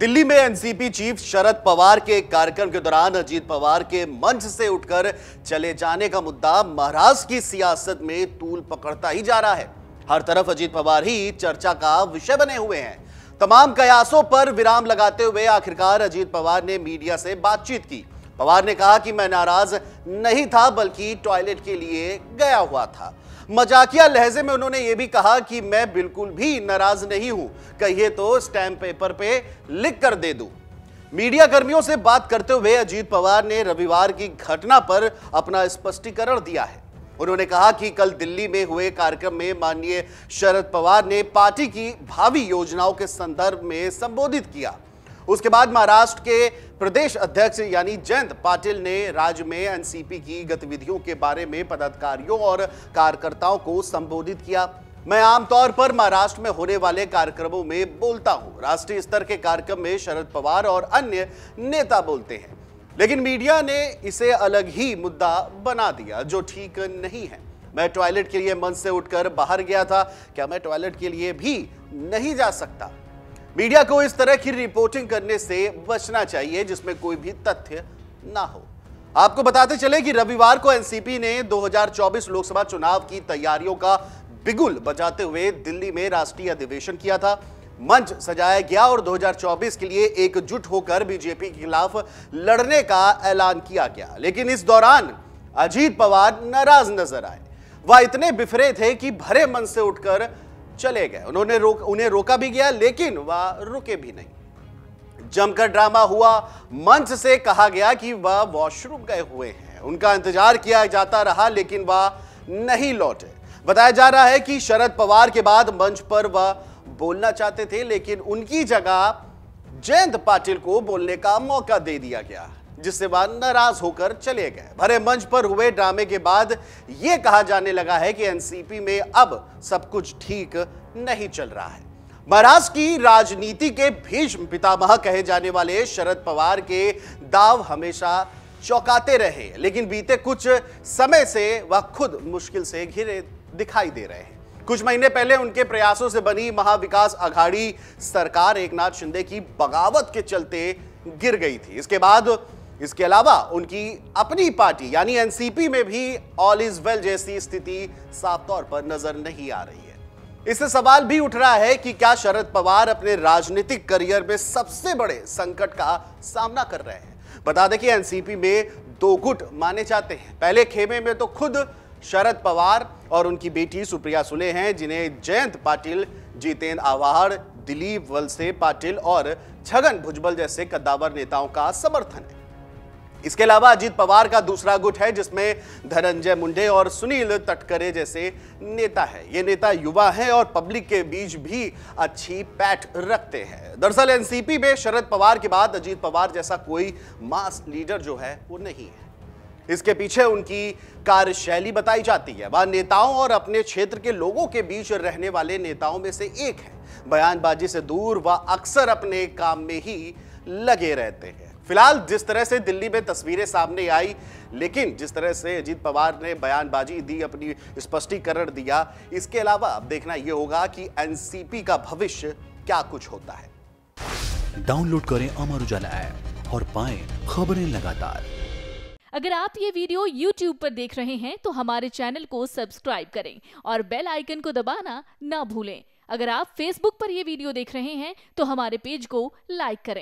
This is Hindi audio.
दिल्ली में एनसीपी चीफ शरद पवार के कार्यक्रम के दौरान अजीत पवार के मंच से उठकर चले जाने का मुद्दा महाराष्ट्र की सियासत में तूल पकड़ता ही जा रहा है हर तरफ अजीत पवार ही चर्चा का विषय बने हुए हैं तमाम कयासों पर विराम लगाते हुए आखिरकार अजीत पवार ने मीडिया से बातचीत की पवार ने कहा कि मैं नाराज नहीं था बल्कि टॉयलेट के लिए गया हुआ था मजाकिया लहजे में उन्होंने यह भी कहा कि मैं बिल्कुल भी नाराज नहीं हूं कहिए तो स्टैम्प पेपर पे लिख कर दे दू मीडिया कर्मियों से बात करते हुए अजीत पवार ने रविवार की घटना पर अपना स्पष्टीकरण दिया है उन्होंने कहा कि कल दिल्ली में हुए कार्यक्रम में माननीय शरद पवार ने पार्टी की भावी योजनाओं के संदर्भ में संबोधित किया उसके बाद महाराष्ट्र के प्रदेश अध्यक्ष यानी जयंत पाटिल ने राज्य में एनसीपी की गतिविधियों के बारे में पदाधिकारियों और कार्यकर्ताओं को संबोधित किया मैं आमतौर पर महाराष्ट्र में होने वाले कार्यक्रमों में बोलता हूं राष्ट्रीय स्तर के कार्यक्रम में शरद पवार और अन्य नेता बोलते हैं लेकिन मीडिया ने इसे अलग ही मुद्दा बना दिया जो ठीक नहीं है मैं टॉयलेट के लिए मन से उठकर बाहर गया था क्या मैं टॉयलेट के लिए भी नहीं जा सकता मीडिया को इस तरह की रिपोर्टिंग करने से बचना चाहिए जिसमें कोई भी तथ्य ना हो आपको बताते चले कि रविवार को एनसीपी ने 2024 लोकसभा चुनाव की तैयारियों का बिगुल बजाते हुए दिल्ली में राष्ट्रीय अधिवेशन किया था मंच सजाया गया और 2024 के लिए एकजुट होकर बीजेपी के खिलाफ लड़ने का ऐलान किया गया लेकिन इस दौरान अजीत पवार नाराज नजर आए वह इतने बिफरे थे कि भरे मन से उठकर चले गए उन्होंने रोक उन्हें रोका भी गया लेकिन वह रुके भी नहीं जमकर ड्रामा हुआ मंच से कहा गया कि वह वॉशरूम गए हुए हैं उनका इंतजार किया जाता रहा लेकिन वह नहीं लौटे बताया जा रहा है कि शरद पवार के बाद मंच पर वह बोलना चाहते थे लेकिन उनकी जगह जयंत पाटिल को बोलने का मौका दे दिया गया जिससे वह नाराज होकर चले गए भरे मंच पर हुए ड्रामे के बाद यह कहा जाने लगा है कि एनसीपी में अब सब कुछ ठीक नहीं चल रहा है महाराष्ट्र की राजनीति के भीष्म पितामह कहे जाने वाले शरद पवार के दाव हमेशा चौंकाते रहे लेकिन बीते कुछ समय से वह खुद मुश्किल से घिरे दिखाई दे रहे हैं कुछ महीने पहले उनके प्रयासों से बनी महाविकास आघाड़ी सरकार एकनाथ शिंदे की बगावत के चलते गिर गई थी इसके बाद इसके अलावा उनकी अपनी पार्टी यानी एनसीपी में भी ऑल इज वेल जैसी स्थिति साफ तौर पर नजर नहीं आ रही है इससे सवाल भी उठ रहा है कि क्या शरद पवार अपने राजनीतिक करियर में सबसे बड़े संकट का सामना कर रहे हैं बता दें कि एनसीपी में दो गुट माने जाते हैं पहले खेमे में तो खुद शरद पवार और उनकी बेटी सुप्रिया सुले हैं जिन्हें जयंत पाटिल जितेंद्र आवाड़ दिलीप वलसे पाटिल और छगन भुजबल जैसे कद्दावर नेताओं का समर्थन है इसके अलावा अजीत पवार का दूसरा गुट है जिसमें धनंजय मुंडे और सुनील तटकरे जैसे नेता है ये नेता युवा हैं और पब्लिक के बीच भी अच्छी पैठ रखते हैं दरअसल एनसीपी में शरद पवार के बाद अजीत पवार जैसा कोई मास लीडर जो है वो नहीं है इसके पीछे उनकी कार्यशैली बताई जाती है वह नेताओं और अपने क्षेत्र के लोगों के बीच रहने वाले नेताओं में से एक है बयानबाजी से दूर वह अक्सर अपने काम में ही लगे रहते हैं फिलहाल जिस तरह से दिल्ली में तस्वीरें सामने आई लेकिन जिस तरह से अजीत पवार ने बयानबाजी दी अपनी स्पष्टीकरण दिया इसके अलावा अब देखना यह होगा कि एनसीपी का भविष्य क्या कुछ होता है डाउनलोड करें अमर उजाला ऐप और पाए खबरें लगातार अगर आप ये वीडियो YouTube पर देख रहे हैं तो हमारे चैनल को सब्सक्राइब करें और बेल आइकन को दबाना ना भूलें अगर आप Facebook पर यह वीडियो देख रहे हैं तो हमारे पेज को लाइक करें